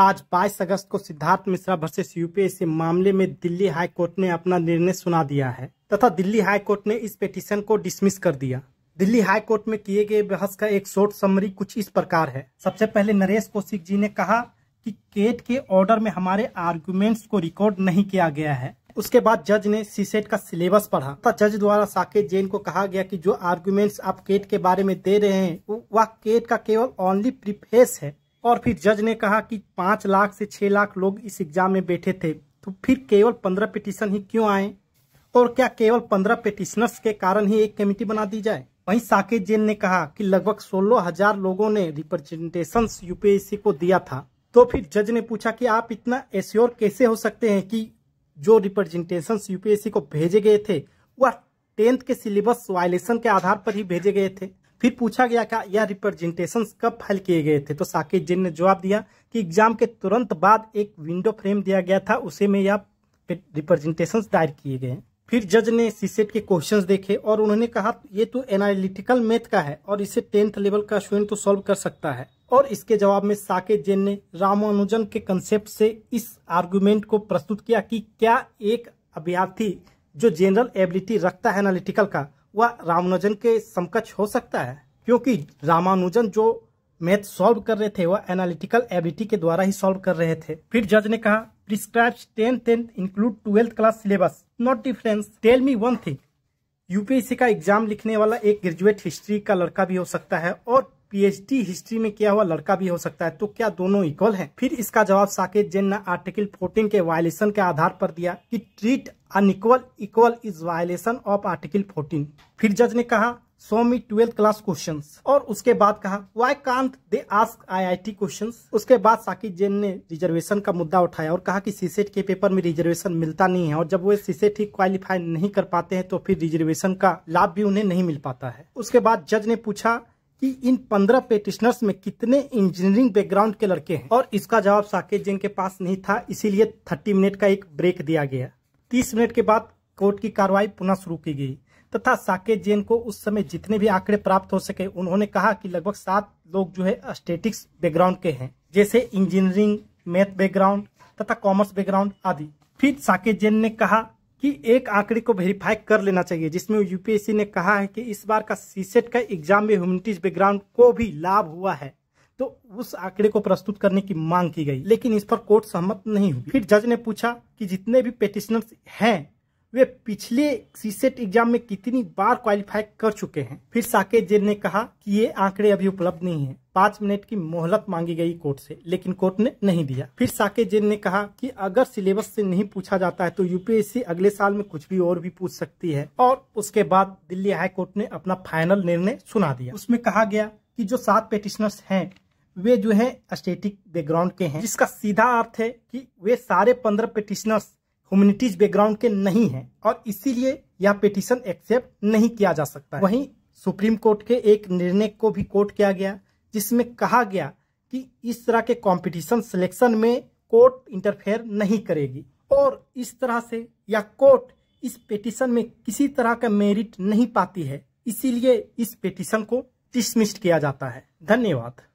आज 22 अगस्त को Siddharth Mishra versus UPSC मामले में दिल्ली हाई कोर्ट ने अपना निर्णय सुना दिया है तथा दिल्ली हाई कोर्ट ने इस पिटीशन को डिसमिस कर दिया दिल्ली हाई कोर्ट में किए गए बहस का एक शॉर्ट समरी कुछ इस प्रकार है सबसे पहले नरेश कौशिक जी ने कहा कि केट के ऑर्डर में हमारे आर्ग्यूमेंट्स को रिकॉर्ड नहीं किया गया है उसके बाद जज ने सीसेट का सिलेबस पढ़ा तथा जज द्वारा साकेत जैन को कहा गया कि जो आर्गुमेंट्स आप केट के बारे में दे रहे हैं वह केट का केवल ओनली प्रीफेस है और फिर जज ने कहा कि पाँच लाख से छः लाख लोग इस एग्जाम में बैठे थे तो फिर केवल पंद्रह पिटिशन ही क्यों आए और क्या केवल पंद्रह पिटिशनर्स के कारण ही एक कमेटी बना दी जाए वहीं साकेत जैन ने कहा कि लगभग सोलह हजार लोगों ने रिप्रेजेंटेशन यूपीएससी को दिया था तो फिर जज ने पूछा कि आप इतना एश्योर कैसे हो सकते हैं कि जो रिप्रेजेंटेशन यूपीएससी को भेजे गए थे वह टेंथ के सिलेबस वायलेशन के आधार पर ही भेजे गए थे फिर पूछा गया क्या यह रिप्रेजेंटेशन कब फाइल किए गए थे तो साकेत जैन ने जवाब दिया कि एग्जाम के तुरंत बाद एक विंडो फ्रेम दिया गया था उसे में यह रिप्रेजेंटेशन दायर किए गए फिर जज ने सीसेट के क्वेश्चंस देखे और उन्होंने कहा ये तो एनालिटिकल मेथ का है और इसे टेंथ लेवल का स्टूडेंट तो सॉल्व कर सकता है और इसके जवाब में साकेत जैन ने रामानुजन के कंसेप्ट से इस आर्गुमेंट को प्रस्तुत किया कि क्या एक अभ्यार्थी जो जनरल एबिलिटी रखता है एनालिटिकल का वह रामानुजन के समकक्ष हो सकता है क्योंकि रामानुजन जो मैथ सॉल्व कर रहे थे वह एनालिटिकल एबिलिटी के द्वारा ही सॉल्व कर रहे थे फिर जज ने कहा prescribes tenth include twelfth class syllabus not difference tell me one thing UPSC का एग्जाम लिखने वाला एक ग्रेजुएट हिस्ट्री का लड़का भी हो सकता है और पीएचडी हिस्ट्री में किया हुआ लड़का भी हो सकता है तो क्या दोनों इक्वल है फिर इसका जवाब साकेत जैन ने आर्टिकल 14 के वायलेशन के आधार पर दिया कि treat unequal equal is violation of article 14 फिर जज ने कहा so me twelfth class question और उसके बाद कहा why can't they ask I I T question उसके बाद साकिब जैन ने रिजर्वेशन का मुद्दा उठाया और कहा कि सीसेट e के पेपर में रिजर्वेशन मिलता नहीं है और जब वे सीसेट e ही क्वालिफाई नहीं कर पाते हैं तो फिर रिजर्वेशन का लाभ भी उन्हें नहीं मिल पाता है उसके बाद जज ने पूछा कि इन पंद्रह पेटिशनर्स में कितने इंजीनियरिंग बैकग्राउंड के लड़के हैं और इसका जवाब साकेत जैन के पास नहीं था इसीलिए थर्टी मिनट का एक ब्रेक दिया गया तीस मिनट के बाद कोर्ट की कार्रवाई पुनः शुरू की गई तथा साकेत जैन को उस समय जितने भी आंकड़े प्राप्त हो सके उन्होंने कहा कि लगभग सात लोग जो है स्टेटिक्स बैकग्राउंड के हैं जैसे इंजीनियरिंग मैथ बैकग्राउंड तथा कॉमर्स बैकग्राउंड आदि फिर साकेत जैन ने कहा कि एक आंकड़े को वेरीफाई कर लेना चाहिए जिसमें यूपीएससी ने कहा है कि इस बार का सीसेट का एग्जाम में ह्यूमनिटीज बैकग्राउंड को भी लाभ हुआ है तो उस आंकड़े को प्रस्तुत करने की मांग की गई लेकिन इस पर कोर्ट सहमत नहीं हुई फिर जज ने पूछा कि जितने भी पेटिशनर्स हैं वे पिछले सीसेट एग्जाम e में कितनी बार क्वालिफाई कर चुके हैं फिर साकेत जैन ने कहा कि ये आंकड़े अभी उपलब्ध नहीं है पांच मिनट की मोहलत मांगी गई कोर्ट से लेकिन कोर्ट ने नहीं दिया फिर साकेत जैन ने कहा कि अगर सिलेबस से नहीं पूछा जाता है तो यूपीएससी अगले साल में कुछ भी और भी पूछ सकती है और उसके बाद दिल्ली हाई कोर्ट ने अपना फाइनल निर्णय सुना दिया उसमें कहा गया की जो सात पेटिशनर्स है वे जो है स्टेटिक बैकग्राउंड के हैं जिसका सीधा अर्थ है कि वे सारे पंद्रह पेटिशनर्स ह्यूमिनिटीज बैकग्राउंड के नहीं है और इसीलिए यह पिटिशन एक्सेप्ट नहीं किया जा सकता वहीं सुप्रीम कोर्ट के एक निर्णय को भी कोर्ट किया गया जिसमें कहा गया कि इस तरह के कंपटीशन सिलेक्शन में कोर्ट इंटरफेयर नहीं करेगी और इस तरह से यह कोर्ट इस पिटिशन में किसी तरह का मेरिट नहीं पाती है इसीलिए इस पिटिशन को डिसमिस्ड किया जाता है धन्यवाद